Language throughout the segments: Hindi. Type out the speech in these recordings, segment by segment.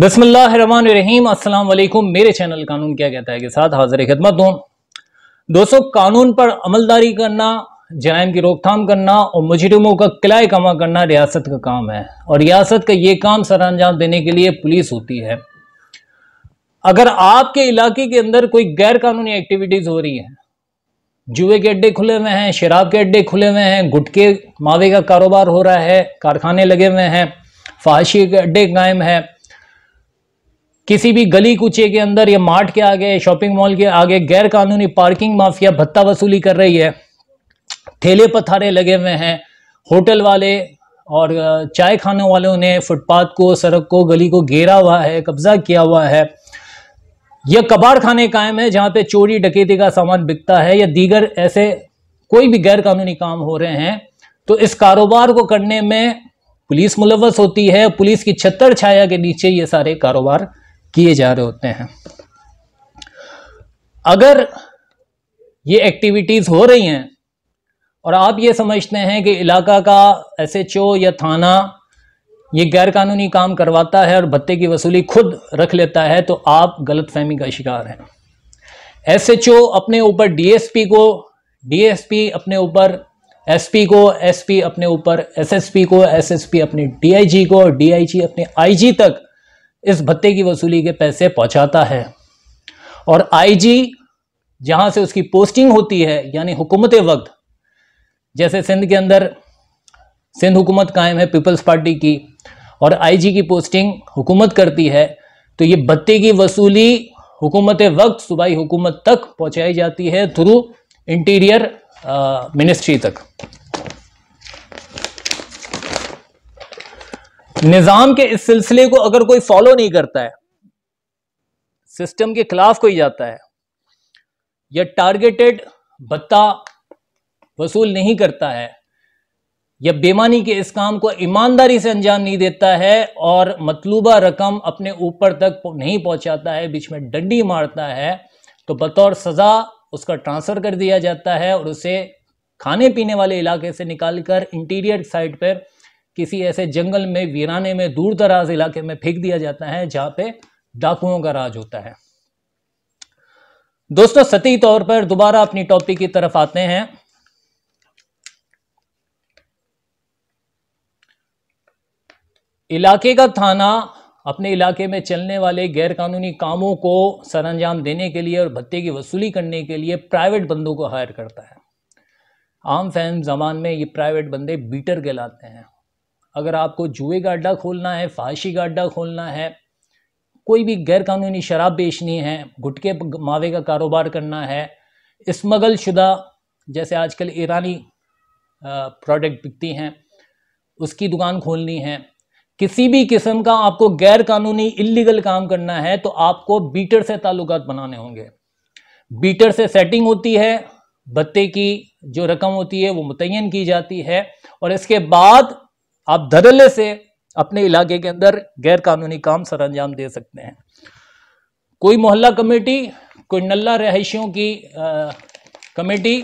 बसमीम असल मेरे चैनल कानून क्या कहता है के साथ हाजिर खदमत हूँ दोस्तों कानून पर अमलदारी करना जराइम की रोकथाम करना और मुजरमों का किलाए कमा करना रियासत का काम है और रियासत का ये काम सर अंजाम देने के लिए पुलिस होती है अगर आपके इलाके के अंदर कोई गैर कानूनी एक्टिविटीज़ हो रही है जुए के अड्डे खुले हुए हैं शराब के अड्डे खुले हुए हैं गुटके मावे का कारोबार हो रहा है कारखाने लगे हुए हैं फाशी के अड्डे कायम है किसी भी गली कुचे के अंदर या मार्ट के आगे शॉपिंग मॉल के आगे गैर कानूनी पार्किंग माफिया भत्ता वसूली कर रही है ठेले पथारे लगे हुए हैं होटल वाले और चाय खाने वालों ने फुटपाथ को सड़क को गली को घेरा हुआ है कब्जा किया हुआ है यह कबाड़ खाने कायम है जहां पे चोरी डकेती का सामान बिकता है या दीगर ऐसे कोई भी गैर कानूनी काम हो रहे हैं तो इस कारोबार को करने में पुलिस मुलवस होती है पुलिस की छत्तर छाया के नीचे ये सारे कारोबार किए जा रहे होते हैं अगर ये एक्टिविटीज़ हो रही हैं और आप ये समझते हैं कि इलाका का एसएचओ या थाना ये गैरकानूनी काम करवाता है और भत्ते की वसूली खुद रख लेता है तो आप गलत फहमी का शिकार हैं एसएचओ अपने ऊपर डीएसपी को डीएसपी अपने ऊपर एसपी को एसपी अपने ऊपर एसएसपी को एसएसपी अपने डीआईजी को और डीआईजी अपने आईजी तक इस भत्ते की वसूली के पैसे पहुंचाता है और आईजी जहां से उसकी पोस्टिंग होती है यानी हुकूमत वक्त जैसे सिंध के अंदर सिंध हुकूमत कायम है पीपल्स पार्टी की और आईजी की पोस्टिंग हुकूमत करती है तो ये भत्ते की वसूली हुकूमत वक्त सूबाई हुकूमत तक पहुंचाई जाती है थ्रू इंटीरियर मिनिस्ट्री तक निजाम के इस सिलसिले को अगर कोई फॉलो नहीं करता है सिस्टम के खिलाफ कोई जाता है या टारगेटेड भत्ता वसूल नहीं करता है या बेमानी के इस काम को ईमानदारी से अंजाम नहीं देता है और मतलूबा रकम अपने ऊपर तक नहीं पहुंचाता है बीच में डंडी मारता है तो बतौर सज़ा उसका ट्रांसफ़र कर दिया जाता है और उसे खाने पीने वाले इलाके से निकालकर इंटीरियर साइड पर किसी ऐसे जंगल में वीराने में दूर दराज इलाके में फेंक दिया जाता है जहां पे डाकुओं का राज होता है दोस्तों सती तौर पर दोबारा अपनी टॉपिक की तरफ आते हैं इलाके का थाना अपने इलाके में चलने वाले गैरकानूनी कामों को सरंजाम देने के लिए और भत्ते की वसूली करने के लिए प्राइवेट बंदों को हायर करता है आम फैन जमान में ये प्राइवेट बंदे बीटर कहलाते हैं अगर आपको जुए का अड्डा खोलना है फाशी का अड्डा खोलना है कोई भी गैरकानूनी शराब बेचनी है गुटके मावे का कारोबार करना है स्मगल शुदा जैसे आजकल ईरानी प्रोडक्ट बिकती हैं उसकी दुकान खोलनी है किसी भी किस्म का आपको गैर कानूनी इलीगल काम करना है तो आपको बीटर से ताल्लुक बनाने होंगे बीटर से सेटिंग होती है भत्ते की जो रकम होती है वो मुतन की जाती है और इसके बाद आप धड़ल्ले से अपने इलाके के अंदर गैर कानूनी काम सर अंजाम दे सकते हैं कोई मोहल्ला कमेटी कोई नल्ला रहायशियों की आ, कमेटी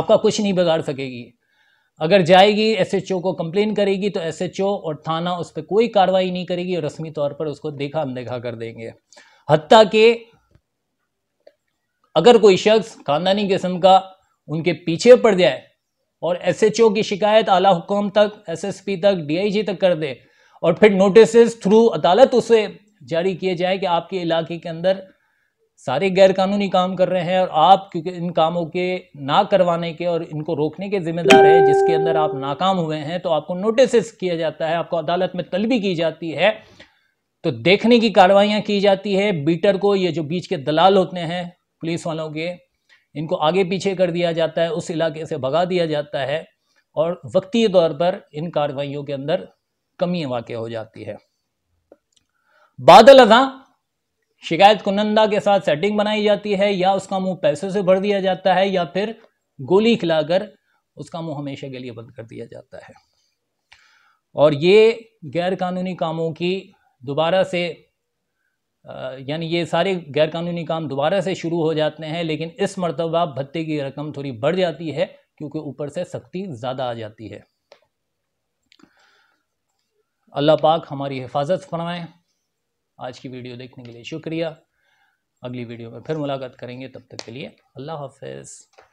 आपका कुछ नहीं बिगाड़ सकेगी अगर जाएगी एसएचओ को कंप्लेन करेगी तो एसएचओ और थाना उस पर कोई कार्रवाई नहीं करेगी और रस्मी तौर पर उसको देखा अनदेखा कर देंगे हत्या के अगर कोई शख्स खानदानी किस्म का उनके पीछे पड़ जाए और एसएचओ की शिकायत आला हुकाम तक एसएसपी तक डीआईजी तक कर दे और फिर नोटिस थ्रू अदालत उसे जारी किए जाए कि आपके इलाके के अंदर सारे गैरकानूनी काम कर रहे हैं और आप क्योंकि इन कामों के ना करवाने के और इनको रोकने के जिम्मेदार है जिसके अंदर आप नाकाम हुए हैं तो आपको नोटिस किया जाता है आपको अदालत में तलबी की जाती है तो देखने की कार्रवाइयाँ की जाती है बीटर को ये जो बीच के दलाल होते हैं पुलिस वालों के इनको आगे पीछे कर दिया जाता है उस इलाके से भगा दिया जाता है और वक्ती तौर पर इन कार्रवाइयों के अंदर कमी वाक़ हो जाती है बादल अजा शिकायत कुनंदा के साथ सेटिंग बनाई जाती है या उसका मुंह पैसे से भर दिया जाता है या फिर गोली खिलाकर उसका मुंह हमेशा के लिए बंद कर दिया जाता है और ये गैर कानूनी कामों की दोबारा से यानी ये सारे गैरकानूनी काम दोबारा से शुरू हो जाते हैं लेकिन इस मरतबा भत्ते की रकम थोड़ी बढ़ जाती है क्योंकि ऊपर से सख्ती ज़्यादा आ जाती है अल्लाह पाक हमारी हिफाजत फरमाएँ आज की वीडियो देखने के लिए शुक्रिया अगली वीडियो में फिर मुलाकात करेंगे तब तक के लिए अल्लाह हाफिज़